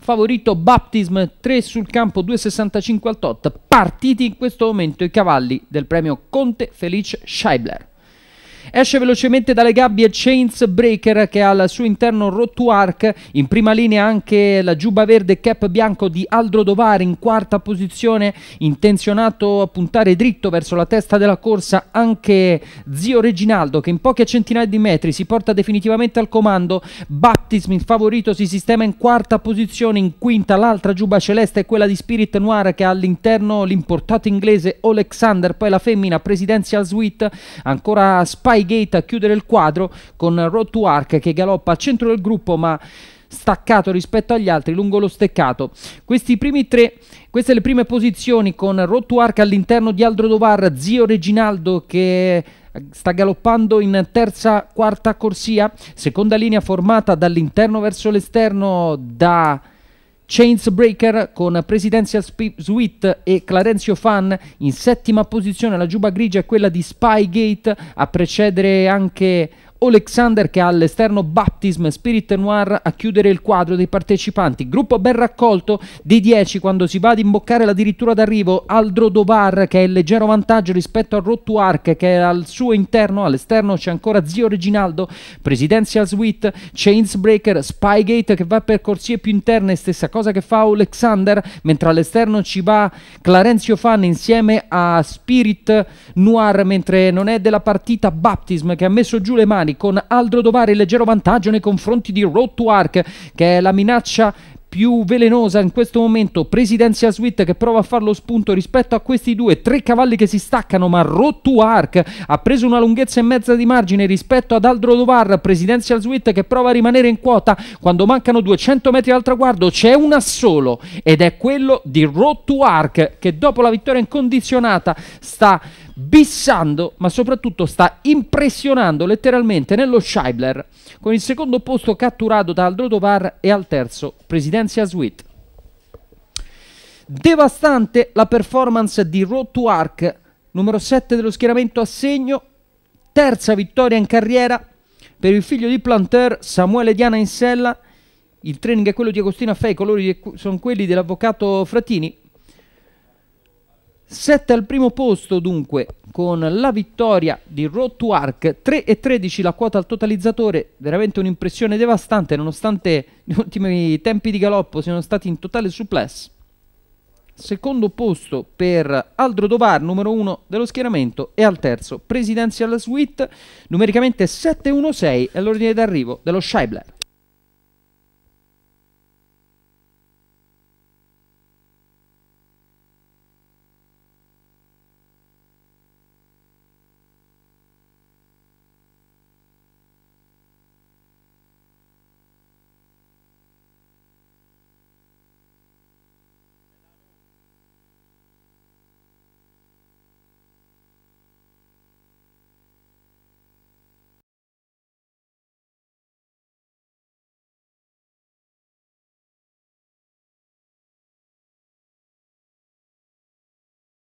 favorito Baptism 3 sul campo 2,65 al tot. Partiti in questo momento i cavalli del premio Conte Felice Scheibler esce velocemente dalle gabbie Chains Breaker che ha al suo interno Rottu in prima linea anche la giubba verde cap bianco di Aldro Dovari in quarta posizione, intenzionato a puntare dritto verso la testa della corsa anche Zio Reginaldo che in poche centinaia di metri si porta definitivamente al comando, Baptism in favorito si sistema in quarta posizione, in quinta l'altra giubba celeste è quella di Spirit Noir che ha all'interno l'importato inglese Alexander, poi la femmina Presidential Suite, ancora Spy Highgate a chiudere il quadro con Road to Arc che galoppa al centro del gruppo ma staccato rispetto agli altri lungo lo steccato. Questi primi tre, queste le prime posizioni con Road to Arc all'interno di Aldro Dovar, zio Reginaldo che sta galoppando in terza quarta corsia, seconda linea formata dall'interno verso l'esterno da Chainsbreaker con Presidential Suite e Clarenzio Fan in settima posizione la giuba grigia è quella di Spygate a precedere anche Alexander che ha all'esterno Baptism, Spirit Noir a chiudere il quadro dei partecipanti. Gruppo ben raccolto di 10 quando si va ad imboccare la dirittura d'arrivo. Aldro Dovar che è il leggero vantaggio rispetto a Rotuark che è al suo interno. All'esterno c'è ancora Zio Reginaldo, Presidential Suite, Chainsbreaker, Spygate che va per corsie più interne. Stessa cosa che fa Alexander, mentre all'esterno ci va Clarenzio Fan insieme a Spirit Noir, mentre non è della partita Baptism che ha messo giù le mani finali con Aldro Dovare in leggero vantaggio nei confronti di Road to Arc che è la minaccia più velenosa in questo momento Presidencia Suite che prova a fare lo spunto rispetto a questi due tre cavalli che si staccano ma Rottu Arc ha preso una lunghezza e mezza di margine rispetto ad Aldro Dovar Presidencia Suite che prova a rimanere in quota quando mancano 200 metri al traguardo c'è una solo ed è quello di Rottu Arc che dopo la vittoria incondizionata sta bissando, ma soprattutto sta impressionando letteralmente nello Scheibler, con il secondo posto catturato da Aldo Tovar e al terzo Presidencia Suite. Devastante la performance di Road to Arc, numero 7 dello schieramento a segno, terza vittoria in carriera per il figlio di Planter, Samuele Diana in sella. Il training è quello di Agostino Affè, i colori sono quelli dell'avvocato Fratini, 7 al primo posto dunque con la vittoria di Road to Arc 3 e 13 la quota al totalizzatore veramente un'impressione devastante nonostante gli ultimi tempi di galoppo siano stati in totale suppless secondo posto per Aldro Dovar numero 1 dello schieramento e al terzo Presidential Suite numericamente 7-1-6 è l'ordine d'arrivo dello Scheibler